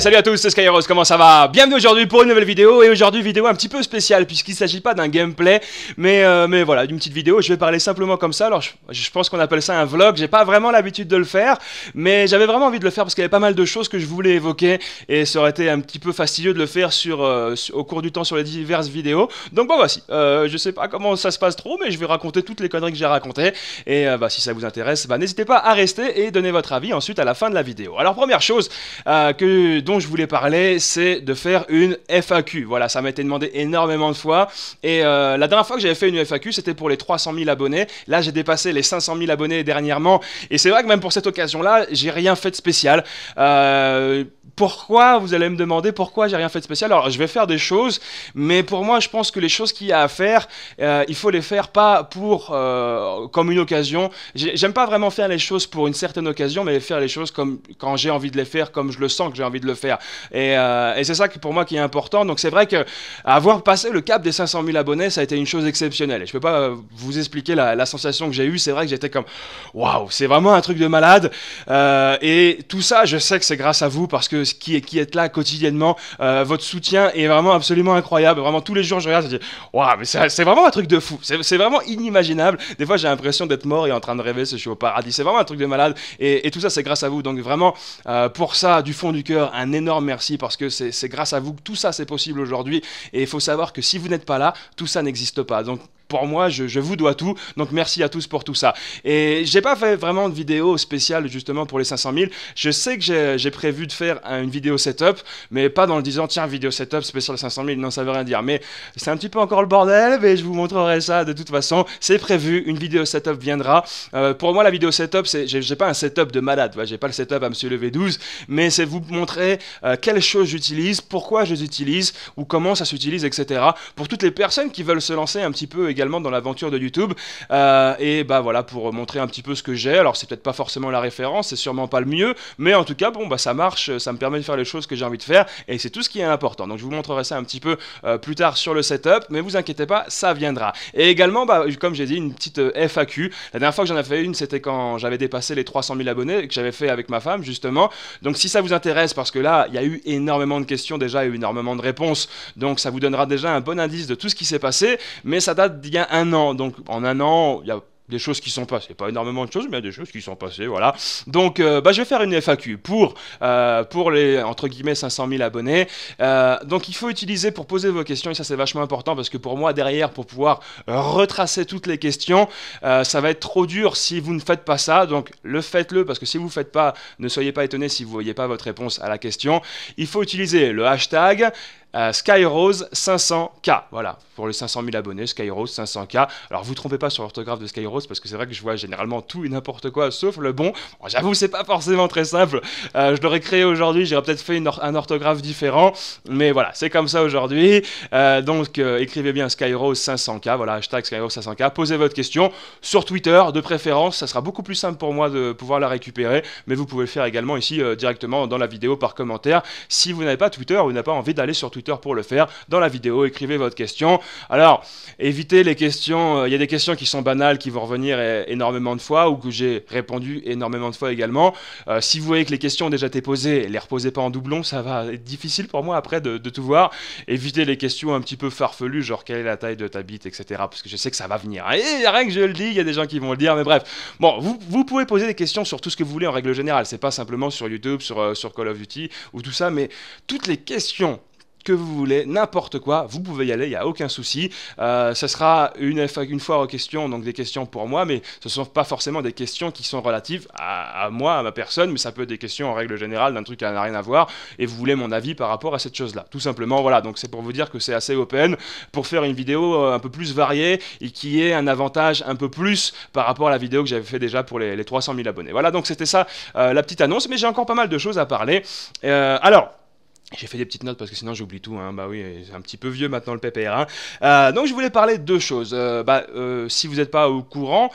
salut à tous, c'est Skyros, comment ça va Bienvenue aujourd'hui pour une nouvelle vidéo, et aujourd'hui vidéo un petit peu spéciale, puisqu'il ne s'agit pas d'un gameplay, mais, euh, mais voilà, d'une petite vidéo, je vais parler simplement comme ça, alors je, pense qu'on appelle ça un vlog, j'ai pas vraiment l'habitude de le faire, mais j'avais vraiment envie de le faire parce qu'il y avait pas mal de choses que je voulais évoquer, et ça aurait été un petit peu fastidieux de le faire sur, euh, au cours du temps sur les diverses vidéos, donc bon voici, bah, Je euh, je sais pas comment ça se passe trop, mais je vais raconter toutes les conneries que j'ai racontées, et bah, si ça vous intéresse, bah, n'hésitez pas à rester et donner votre avis ensuite à la fin de la vidéo. Alors première chose que dont je voulais parler, c'est de faire une FAQ. Voilà, ça m'a été demandé énormément de fois. Et euh, la dernière fois que j'avais fait une FAQ, c'était pour les 300 000 abonnés. Là, j'ai dépassé les 500 000 abonnés dernièrement. Et c'est vrai que même pour cette occasion-là, j'ai rien fait de spécial. Euh, pourquoi Vous allez me demander pourquoi j'ai rien fait de spécial. Alors, je vais faire des choses, mais pour moi, je pense que les choses qu'il y a à faire, euh, il faut les faire pas pour comme une occasion. J'aime pas vraiment faire les choses pour une certaine occasion, mais faire les choses comme quand j'ai envie de les faire, comme je le sens que j'ai envie de le faire. Euh, et, c'est ça que pour moi qui est important. Donc c'est vrai que avoir passé le cap des 500 000 abonnés, ça a été une chose exceptionnelle. Et je peux pas euh, vous expliquer la, sensation que j'ai eue. C'est vrai que j'étais comme waouh, c'est vraiment un truc de malade. Euh, et tout ça, je sais que c'est grâce à vous parce que ce qui, est qui est là quotidiennement, votre soutien est vraiment absolument incroyable. Vraiment tous les jours, je regarde, je dis waouh, mais c'est vraiment un truc de fou. C'est vraiment inimaginable. Des fois, j'ai l'impression d'être mort et en train de rêver si je suis au paradis. C'est vraiment un truc de malade. Et, tout ça, c'est grâce à vous. Donc vraiment, pour ça, du fond du cœur, un un énorme merci parce que c'est grâce à vous que tout ça c'est possible aujourd'hui. Et il faut savoir que si vous n'êtes pas là, tout ça n'existe pas. Donc pour moi, je, vous dois tout. Donc merci à tous pour tout ça. Et j'ai pas fait vraiment de vidéo spéciale justement pour les 500 000. Je sais que j'ai prévu de faire une vidéo setup, mais pas dans le disant tiens vidéo setup spéciale 500 000. Non, ça veut rien dire. Mais c'est un petit peu encore le bordel, mais je vous montrerai ça de toute façon. C'est prévu, une vidéo setup viendra. Euh, pour moi, la vidéo setup, c'est j'ai pas un setup de malade. J'ai pas le setup à Monsieur Levé 12, mais c'est vous montrer euh, quelles choses j'utilise, pourquoi je les utilise ou comment ça s'utilise, etc. Pour toutes les personnes qui veulent se lancer un petit peu également dans l'aventure de YouTube. Euh, et bah voilà, pour montrer un petit peu ce que j'ai. Alors c'est peut-être pas forcément la référence, c'est sûrement pas le mieux, mais en tout cas, bon bah ça marche, ça me permet de faire les choses que j'ai envie de faire, et c'est tout ce qui est important. Donc je vous montrerai ça un petit peu euh, plus tard sur le setup, mais vous inquiétez pas, ça viendra. Et également, bah, comme j'ai dit, une petite euh, FAQ. La dernière fois que j'en ai fait une, c'était quand j'avais dépassé les 300 000 abonnés, que j'avais fait avec ma femme, justement. Donc si ça vous intéresse, parce que là, il y a eu énormément de questions déjà, et énormément de réponses, donc ça vous donnera déjà un bon indice de tout ce qui s'est passé, mais ça date il y un an. Donc en un an, il y a des choses qui sont passées. Pas énormément de choses, mais il y a des choses qui sont passées, voilà. Donc, euh, bah, je vais faire une FAQ pour, euh, pour les, entre guillemets, 500 000 abonnés. Euh, donc, il faut utiliser pour poser vos questions, et ça, c'est vachement important, parce que pour moi, derrière, pour pouvoir retracer toutes les questions, ça va être trop dur si vous ne faites pas ça. Donc, le faites-le, parce que si vous ne faites pas, ne soyez pas étonné si vous ne voyez pas votre réponse à la question. Il faut utiliser le hashtag, euh, Skyrose 500K. Voilà, pour les 500 000 abonnés, Skyrose 500K. Alors vous trompez pas sur l'orthographe de Skyrose parce que c'est vrai que je vois généralement tout et n'importe quoi sauf le bon. j'avoue, J'avoue, c'est pas forcément très simple. Euh, je l'aurais créé aujourd'hui, j'aurais peut-être fait un orthographe différent, mais voilà, c'est comme ça aujourd'hui. Euh, donc écrivez bien Skyrose 500K, voilà, hashtag Skyrose 500K. Posez votre question sur Twitter de préférence, ça sera beaucoup plus simple pour moi de pouvoir la récupérer, mais vous pouvez le faire également ici directement dans la vidéo par commentaire. Si vous n'avez pas Twitter ou n'avez pas envie d'aller sur Twitter, pour le faire. Dans la vidéo, écrivez votre question. Alors, évitez les questions. Euh, il y a des questions qui sont banales, qui vont revenir énormément de fois ou que j'ai répondu énormément de fois également. Euh, si vous voyez que les questions ont déjà été posées, les reposez pas en doublon. Ça va être difficile pour moi après de, tout voir. Évitez les questions un petit peu farfelues, genre quelle est la taille de ta bite, etc. Parce que je sais que ça va venir. Et rien que je le dis, il y a des gens qui vont le dire, mais bref. Bon, vous, pouvez poser des questions sur tout ce que vous voulez en règle générale. C'est pas simplement sur YouTube, sur, euh, sur Call of Duty ou tout ça, mais toutes les questions que vous voulez, n'importe quoi, vous pouvez y aller, il n'y a aucun souci. ce euh, sera une, une fois aux questions, donc des questions pour moi, mais ce ne sont pas forcément des questions qui sont relatives à, moi, à ma personne, mais ça peut être des questions en règle générale d'un truc qui n'a rien à voir, et vous voulez mon avis par rapport à cette chose-là. Tout simplement, voilà, donc c'est pour vous dire que c'est assez open pour faire une vidéo euh, un peu plus variée et qui ait un avantage un peu plus par rapport à la vidéo que j'avais fait déjà pour les, 300 000 abonnés. Voilà, donc c'était ça euh, la petite annonce, mais j'ai encore pas mal de choses à parler. alors, j'ai fait des petites notes parce que sinon j'oublie tout, hein. bah oui, c'est un petit peu vieux maintenant le PPR. Hein. Euh, donc je voulais parler de deux choses. Euh, bah, euh, si vous n'êtes pas au courant,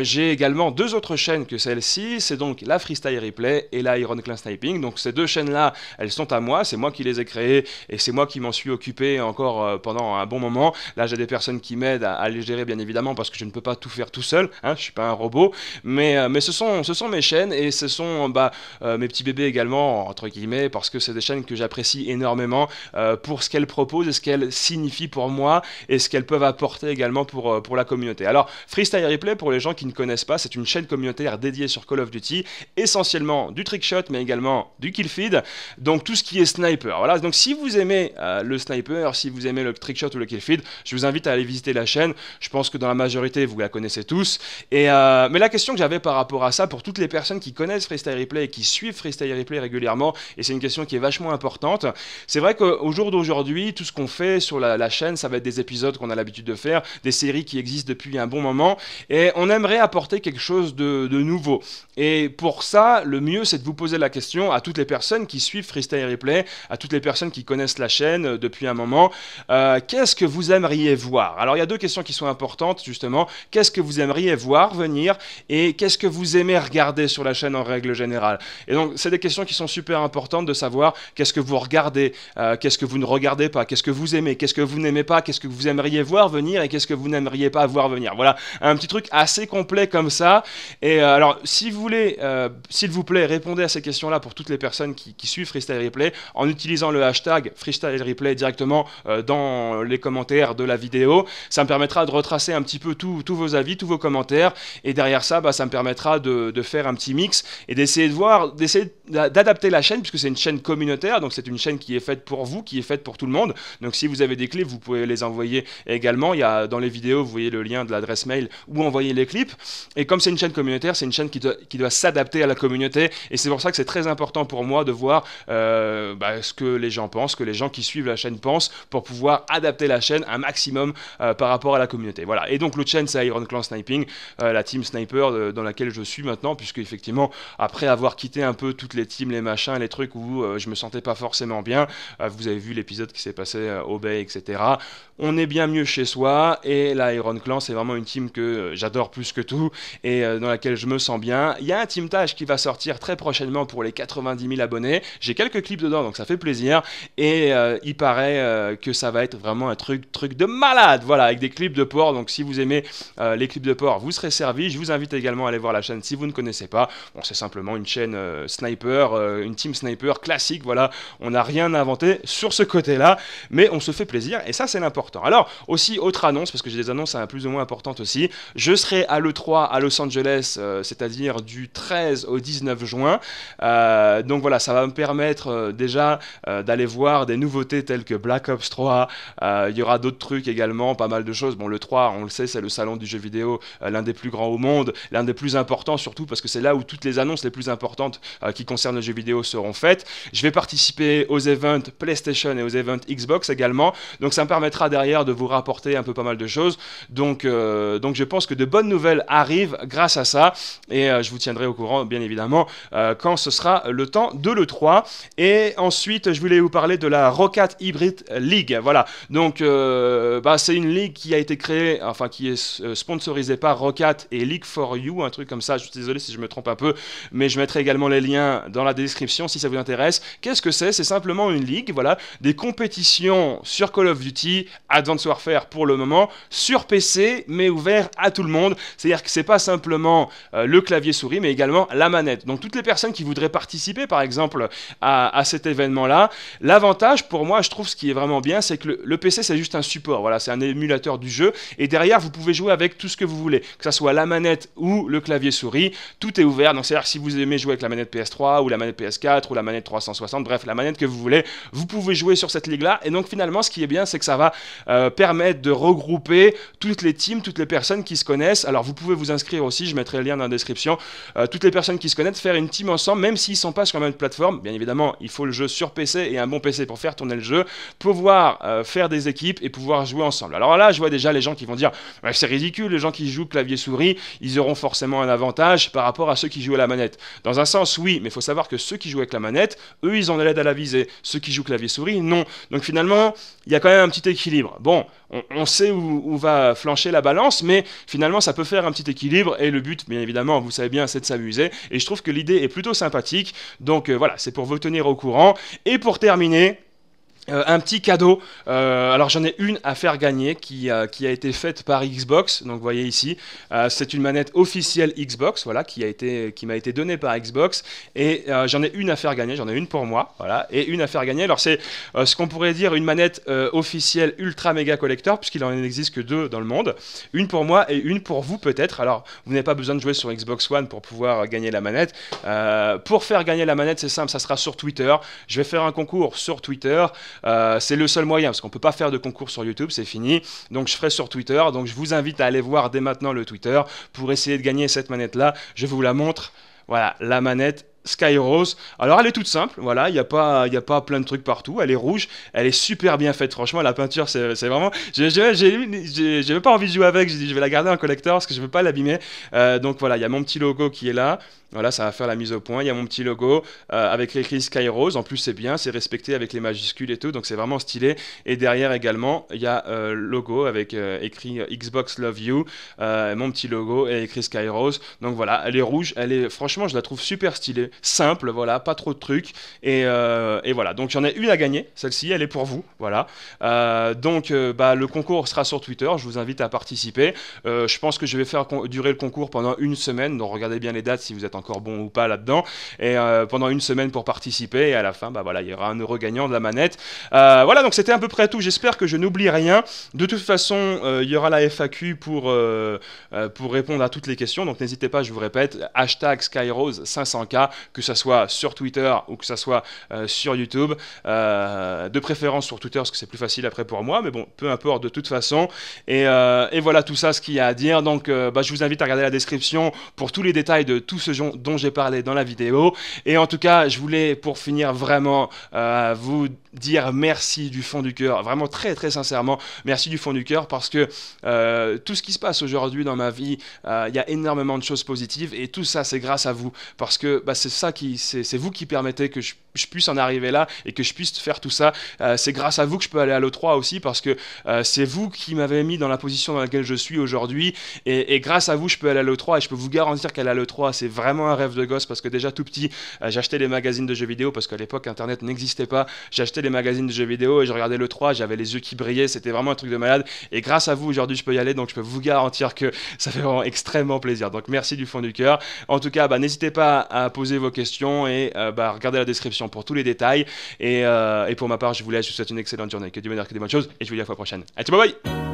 j'ai également deux autres chaînes que celle-ci, c'est donc la Freestyle Replay et la Iron Sniping. Donc ces deux chaînes-là, elles sont à moi, c'est moi qui les ai créées et c'est moi qui m'en suis occupé encore pendant un bon moment. Là j'ai des personnes qui m'aident à, les gérer bien évidemment parce que je ne peux pas tout faire tout seul, hein, je suis pas un robot, mais, mais ce, sont, ce sont mes chaînes et ce sont bah, mes petits bébés également, entre guillemets, parce que c'est des chaînes que j'appelle j'apprécie énormément euh, pour ce qu'elle propose et ce qu'elle signifie pour moi et ce qu'elles peuvent apporter également pour, euh, pour la communauté. Alors, Freestyle Replay, pour les gens qui ne connaissent pas, c'est une chaîne communautaire dédiée sur Call of Duty, essentiellement du trickshot, mais également du kill feed, donc tout ce qui est sniper. Voilà, donc si vous aimez euh, le sniper, si vous aimez le trickshot ou le kill feed, je vous invite à aller visiter la chaîne. Je pense que dans la majorité, vous la connaissez tous. Et, mais la question que j'avais par rapport à ça, pour toutes les personnes qui connaissent Freestyle Replay et qui suivent Freestyle Replay régulièrement, et c'est une question qui est vachement importante, c'est vrai qu'au jour d'aujourd'hui, tout ce qu'on fait sur la, chaîne, ça va être des épisodes qu'on a l'habitude de faire, des séries qui existent depuis un bon moment, et on aimerait apporter quelque chose de, nouveau. Et pour ça, le mieux, c'est de vous poser la question à toutes les personnes qui suivent Freestyle Replay, à toutes les personnes qui connaissent la chaîne euh, depuis un moment, euh, qu'est-ce que vous aimeriez voir Alors, il y a deux questions qui sont importantes, justement. Qu'est-ce que vous aimeriez voir venir et qu'est-ce que vous aimez regarder sur la chaîne en règle générale Et donc, c'est des questions qui sont super importantes de savoir qu'est-ce que vous vous regardez, euh, qu'est-ce que vous ne regardez pas, qu'est-ce que vous aimez, qu'est-ce que vous n'aimez pas, qu'est-ce que vous aimeriez voir venir et qu'est-ce que vous n'aimeriez pas voir venir. Voilà, un petit truc assez complet comme ça. Et euh, alors, si vous voulez, euh, s'il vous plaît, répondez à ces questions-là pour toutes les personnes qui, suivent Freestyle Replay en utilisant le hashtag Freestyle Replay directement dans les commentaires de la vidéo. Ça me permettra de retracer un petit peu tous vos avis, tous vos commentaires. Et derrière ça, bah, ça me permettra de, de faire un petit mix et d'essayer de voir, d'essayer d'adapter la chaîne, puisque c'est une chaîne communautaire. Donc c'est une chaîne qui est faite pour vous, qui est faite pour tout le monde. Donc si vous avez des clips, vous pouvez les envoyer également. Il y a dans les vidéos, vous voyez le lien de l'adresse mail où envoyer les clips. Et comme c'est une chaîne communautaire, c'est une chaîne qui doit, s'adapter à la communauté. Et c'est pour ça que c'est très important pour moi de voir euh, bah, ce que les gens pensent, que les gens qui suivent la chaîne pensent, pour pouvoir adapter la chaîne un maximum euh, par rapport à la communauté. Voilà. Et donc l'autre chaîne, c'est Iron Clan Sniping, euh, la team sniper dans laquelle je suis maintenant, puisque effectivement, après avoir quitté un peu toutes les teams, les machins, les trucs où je me sentais pas forcément bien. Euh, vous avez vu l'épisode qui s'est passé euh, au Bay, etc. On est bien mieux chez soi et la Iron Clan, c'est vraiment une team que euh, j'adore plus que tout et dans laquelle je me sens bien. Il y a un Team Tâche qui va sortir très prochainement pour les 90 000 abonnés. J'ai quelques clips dedans, donc ça fait plaisir. Et il paraît que ça va être vraiment un truc, truc de malade. Voilà, avec des clips de port. Donc si vous aimez les clips de port, vous serez servi. Je vous invite également à aller voir la chaîne si vous ne connaissez pas. c'est simplement une chaîne sniper, une team sniper classique. Voilà, on n'a rien inventé sur ce côté-là, mais on se fait plaisir et ça c'est l'important. Alors aussi autre annonce, parce que j'ai des annonces peu hein, plus ou moins importantes aussi, je serai à l'E3 à Los Angeles, euh, c'est-à-dire du 13 au 19 juin. Euh, donc voilà, ça va me permettre euh, déjà d'aller voir des nouveautés telles que Black Ops 3, il y aura d'autres trucs également, pas mal de choses. Bon le 3, on le sait, c'est le salon du jeu vidéo, l'un des plus grands au monde, l'un des plus importants surtout, parce que c'est là où toutes les annonces les plus importantes qui concernent le jeu vidéo seront faites. Je vais participer aux events PlayStation et aux events Xbox également. Donc ça me permettra derrière de vous rapporter un peu pas mal de choses. Donc, euh, donc je pense que de bonnes nouvelles arrivent grâce à ça. Et euh, je vous tiendrai au courant, bien évidemment, euh, quand ce sera le temps de l'E3. Et ensuite, je voulais vous parler de la Rocket Hybrid League. Voilà. Donc, bah, c'est une ligue qui a été créée, enfin, qui est sponsorisée par Rocket et League for You, un truc comme ça. Je suis désolé si je me trompe un peu, mais je mettrai également les liens dans la description si ça vous intéresse. Qu'est-ce que c'est c'est simplement une ligue, voilà, des compétitions sur Call of Duty, Advanced Warfare pour le moment, sur PC, mais ouvert à tout le monde. C'est-à-dire que c'est pas simplement euh, le clavier souris, mais également la manette. Donc toutes les personnes qui voudraient participer, par exemple, à, cet événement-là, l'avantage pour moi, je trouve ce qui est vraiment bien, c'est que le, PC, c'est juste un support, voilà, c'est un émulateur du jeu, et derrière, vous pouvez jouer avec tout ce que vous voulez, que ce soit la manette ou le clavier souris, tout est ouvert. Donc c'est-à-dire si vous aimez jouer avec la manette PS3 ou la manette PS4 ou la manette 360, bref, la que vous voulez, vous pouvez jouer sur cette ligue-là. Et donc finalement, ce qui est bien, c'est que ça va euh, permettre de regrouper toutes les teams, toutes les personnes qui se connaissent. Alors vous pouvez vous inscrire aussi, je mettrai le lien dans la description. Euh, toutes les personnes qui se connaissent, faire une team ensemble, même s'ils sont pas sur la même plateforme. Bien évidemment, il faut le jeu sur PC et un bon PC pour faire tourner le jeu, pouvoir euh, faire des équipes et pouvoir jouer ensemble. Alors là, je vois déjà les gens qui vont dire, bah, c'est ridicule, les gens qui jouent clavier-souris, ils auront forcément un avantage par rapport à ceux qui jouent à la manette. Dans un sens, oui, mais il faut savoir que ceux qui jouent avec la manette, eux, ils ont de l'aide à la viser ceux qui jouent clavier-souris, non. Donc finalement, il y a quand même un petit équilibre. Bon, on, sait où, va flancher la balance, mais finalement, ça peut faire un petit équilibre. Et le but, bien évidemment, vous savez bien, c'est de s'amuser. Et je trouve que l'idée est plutôt sympathique. Donc euh, voilà, c'est pour vous tenir au courant. Et pour terminer... Euh, un petit cadeau. Euh, alors j'en ai une à faire gagner euh, qui, a été faite par Xbox. Donc vous voyez ici, c'est une manette officielle Xbox, voilà, qui a été qui m'a été donnée par Xbox. Et j'en ai une à faire gagner. J'en ai une pour moi, voilà, et une à faire gagner. Alors c'est ce qu'on pourrait dire une manette officielle ultra méga collector, puisqu'il en existe que deux dans le monde. Une pour moi et une pour vous peut-être. Alors vous n'avez pas besoin de jouer sur Xbox One pour pouvoir gagner la manette. pour faire gagner la manette, c'est simple, ça sera sur Twitter. Je vais faire un concours sur Twitter. Euh, c'est le seul moyen, parce qu'on peut pas faire de concours sur YouTube, c'est fini. Donc je ferai sur Twitter. Donc je vous invite à aller voir dès maintenant le Twitter pour essayer de gagner cette manette-là. Je vous la montre. Voilà, la manette Rose, Alors elle est toute simple, voilà, il n'y a, pas, a pas plein de trucs partout, elle est rouge, elle est super bien faite, franchement, la peinture, c'est vraiment... J'ai pas envie de jouer avec, je vais la garder en collector parce que je ne veux pas l'abîmer. Euh, donc voilà, il y a mon petit logo qui est là, voilà, ça va faire la mise au point, il y a mon petit logo euh, avec l'écrit Skyrose. en plus c'est bien, c'est respecté avec les majuscules et tout, donc c'est vraiment stylé. Et derrière également, il y a euh, logo avec euh, écrit euh, Xbox Love You, mon petit logo et écrit Rose, Donc voilà, elle est rouge, elle est franchement, je la trouve super stylée simple, voilà, pas trop de trucs. Et, euh, voilà, donc j'en ai une à gagner, celle-ci, elle est pour vous, voilà. Euh, donc euh, bah, le concours sera sur Twitter, je vous invite à participer. je pense que je vais faire durer le concours pendant une semaine, donc regardez bien les dates si vous êtes encore bon ou pas là-dedans. Et pendant une semaine pour participer, et à la fin, bah voilà, il y aura un heureux gagnant de la manette. voilà, donc c'était à peu près tout, j'espère que je n'oublie rien. De toute façon, il y aura la FAQ pour, pour répondre à toutes les questions, donc n'hésitez pas, je vous répète, hashtag Skyrose 500K, que ça soit sur Twitter ou que ce soit euh, sur YouTube. Euh, de préférence sur Twitter, parce que c'est plus facile après pour moi, mais bon, peu importe de toute façon. Et, euh, voilà tout ça, ce qu'il y a à dire. Donc, bah, je vous invite à regarder la description pour tous les détails de tout ce dont j'ai parlé dans la vidéo. Et en tout cas, je voulais pour finir vraiment vous dire merci du fond du cœur, vraiment très très sincèrement, merci du fond du cœur parce que tout ce qui se passe aujourd'hui dans ma vie, il y a énormément de choses positives et tout ça c'est grâce à vous parce que bah, c'est ça qui, c'est vous qui permettez que je je puisse en arriver là et que je puisse faire tout ça. Euh, c'est grâce à vous que je peux aller à l'E3 aussi parce que euh, c'est vous qui m'avez mis dans la position dans laquelle je suis aujourd'hui et, grâce à vous je peux aller à l'E3 et je peux vous garantir qu'aller à l'E3 c'est vraiment un rêve de gosse parce que déjà tout petit euh, j'achetais des magazines de jeux vidéo parce qu'à l'époque internet n'existait pas. J'achetais des magazines de jeux vidéo et je regardais l'E3, j'avais les yeux qui brillaient, c'était vraiment un truc de malade et grâce à vous aujourd'hui je peux y aller donc je peux vous garantir que ça fait vraiment extrêmement plaisir. Donc merci du fond du cœur. En tout cas bah, n'hésitez pas à poser vos questions et bah, regardez la description pour tous les détails. Euh, et, pour ma part, je vous laisse, je vous souhaite une excellente journée, que Dieu bonheur, que des bonnes choses, et je vous dis à la fois prochaine. tout bye bye